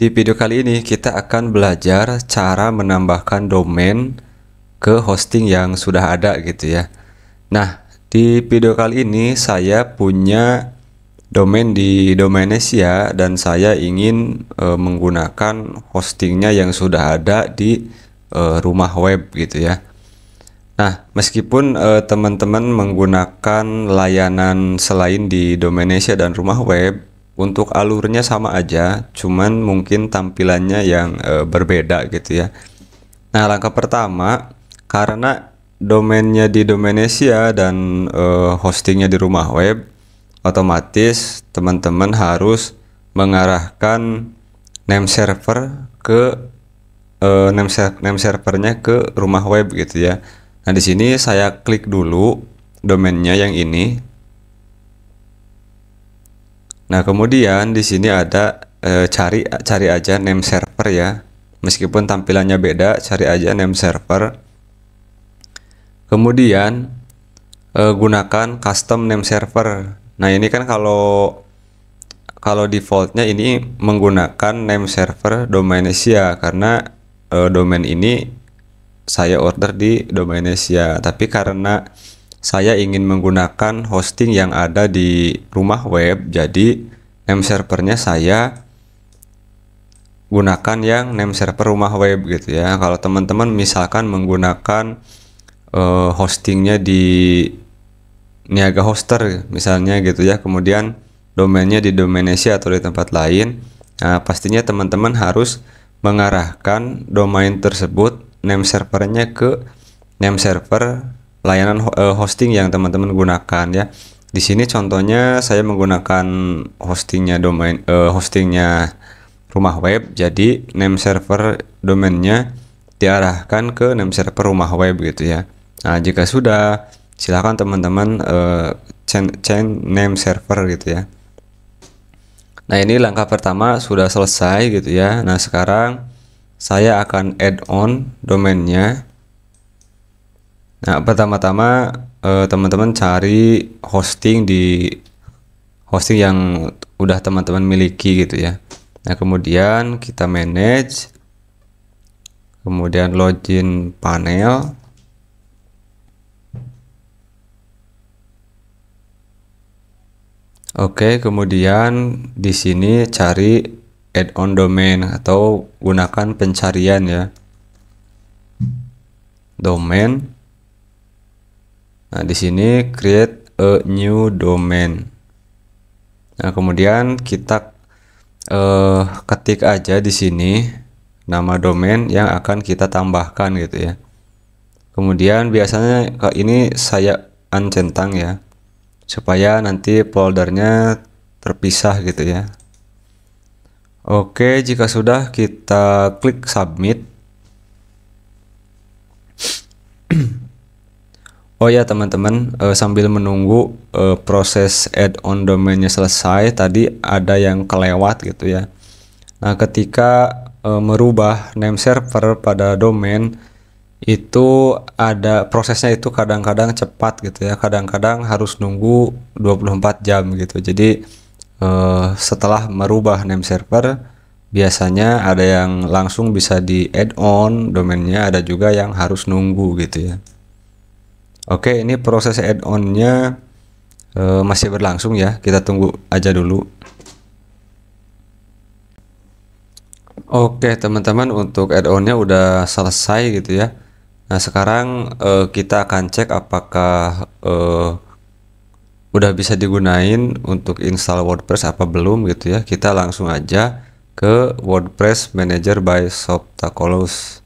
Di video kali ini kita akan belajar cara menambahkan domain ke hosting yang sudah ada gitu ya. Nah, di video kali ini saya punya domain di Indonesia dan saya ingin e, menggunakan hostingnya yang sudah ada di e, rumah web gitu ya. Nah, meskipun e, teman-teman menggunakan layanan selain di Indonesia dan rumah web, untuk alurnya sama aja, cuman mungkin tampilannya yang e, berbeda gitu ya. Nah, langkah pertama karena domainnya di Indonesia dan e, hostingnya di rumah web, otomatis teman-teman harus mengarahkan name server ke e, name, ser name servernya ke rumah web gitu ya. Nah, di sini saya klik dulu domainnya yang ini Nah, kemudian di sini ada e, cari cari aja name server ya. Meskipun tampilannya beda, cari aja name server. Kemudian e, gunakan custom name server. Nah, ini kan kalau kalau defaultnya ini menggunakan name server domain Asia karena e, domain ini saya order di domain Asia, tapi karena saya ingin menggunakan hosting yang ada di rumah web jadi name servernya saya gunakan yang name server rumah web gitu ya kalau teman-teman misalkan menggunakan uh, hostingnya di niaga hoster misalnya gitu ya kemudian domainnya di Domainesia atau di tempat lain nah, pastinya teman-teman harus mengarahkan domain tersebut name servernya ke name server layanan eh, hosting yang teman-teman gunakan ya. Di sini contohnya saya menggunakan hostingnya domain uh, hostingnya rumah web. Jadi name server domainnya diarahkan ke name server rumah web gitu ya. Nah, jika sudah silakan teman-teman uh, eh, change, name server gitu ya. Nah, ini langkah pertama sudah selesai gitu ya. Nah, sekarang saya akan add on domainnya Nah, pertama-tama eh, teman-teman cari hosting di hosting yang udah teman-teman miliki gitu ya. Nah, kemudian kita manage kemudian login panel Oke, kemudian di sini cari add-on domain atau gunakan pencarian ya. Domain Nah, di sini create a new domain. Nah, kemudian kita uh, ketik aja di sini nama domain yang akan kita tambahkan gitu ya. Kemudian biasanya ini saya uncentang ya supaya nanti foldernya terpisah gitu ya Oke jika sudah kita klik submit Oh ya teman-teman, uh, sambil menunggu uh, proses add-on domainnya selesai, tadi ada yang kelewat gitu ya. Nah, ketika uh, merubah name server pada domain itu ada prosesnya itu kadang-kadang cepat gitu ya, kadang-kadang harus nunggu 24 jam gitu. Jadi uh, setelah merubah name server biasanya ada yang langsung bisa di add-on domainnya, ada juga yang harus nunggu gitu ya. Oke, ini proses add-onnya e, masih berlangsung ya. Kita tunggu aja dulu. Oke, teman-teman, untuk add-onnya udah selesai gitu ya. Nah, sekarang e, kita akan cek apakah e, udah bisa digunain untuk install WordPress apa belum gitu ya. Kita langsung aja ke WordPress Manager by Softacolos.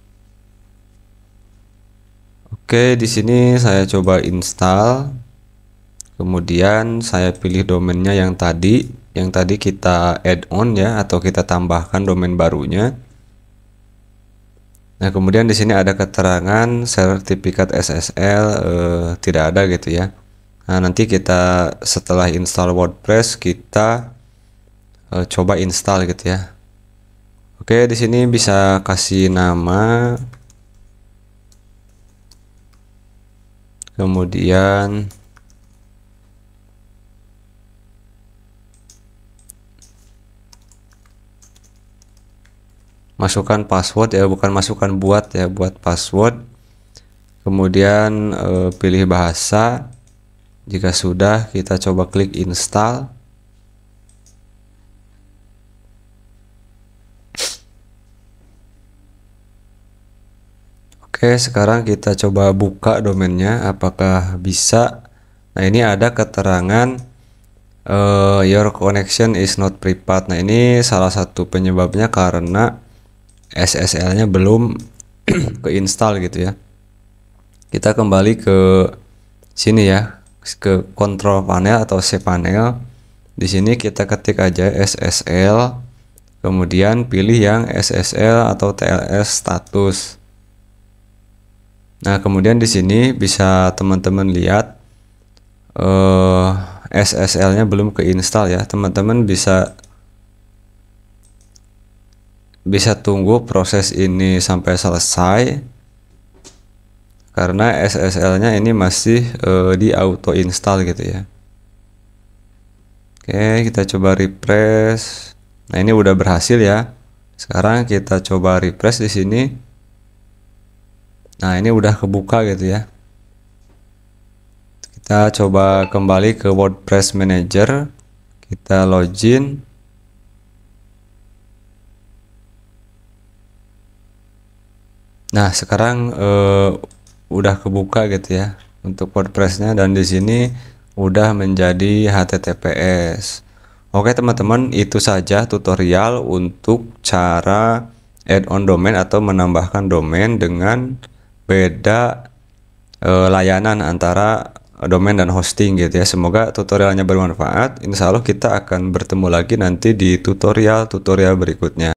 Oke, di sini saya coba install. Kemudian saya pilih domainnya yang tadi, yang tadi kita add on ya atau kita tambahkan domain barunya. Nah, kemudian di sini ada keterangan sertifikat SSL eh, tidak ada gitu ya. Nah, nanti kita setelah install WordPress kita eh, coba install gitu ya. Oke, di sini bisa kasih nama kemudian masukkan password ya bukan masukkan buat ya buat password kemudian e, pilih bahasa jika sudah kita coba klik install Oke, sekarang kita coba buka domainnya apakah bisa. Nah, ini ada keterangan uh, your connection is not prepared. Nah, ini salah satu penyebabnya karena SSL-nya belum keinstall gitu ya. Kita kembali ke sini ya, ke control panel atau cpanel. panel. Di sini kita ketik aja SSL kemudian pilih yang SSL atau TLS status. Nah, kemudian di sini bisa teman-teman lihat uh, eh, SSL-nya belum keinstall ya. Teman-teman bisa bisa tunggu proses ini sampai selesai karena SSL-nya ini masih uh, di auto install gitu ya. Oke, kita coba refresh. Nah, ini udah berhasil ya. Sekarang kita coba refresh di sini nah ini udah kebuka gitu ya kita coba kembali ke WordPress Manager kita login nah sekarang eh, udah kebuka gitu ya untuk WordPress-nya dan di sini udah menjadi HTTPS Oke teman-teman itu saja tutorial untuk cara add-on domain atau menambahkan domain dengan beda e, layanan antara domain dan hosting gitu ya. Semoga tutorialnya bermanfaat. Insya Allah kita akan bertemu lagi nanti di tutorial-tutorial berikutnya.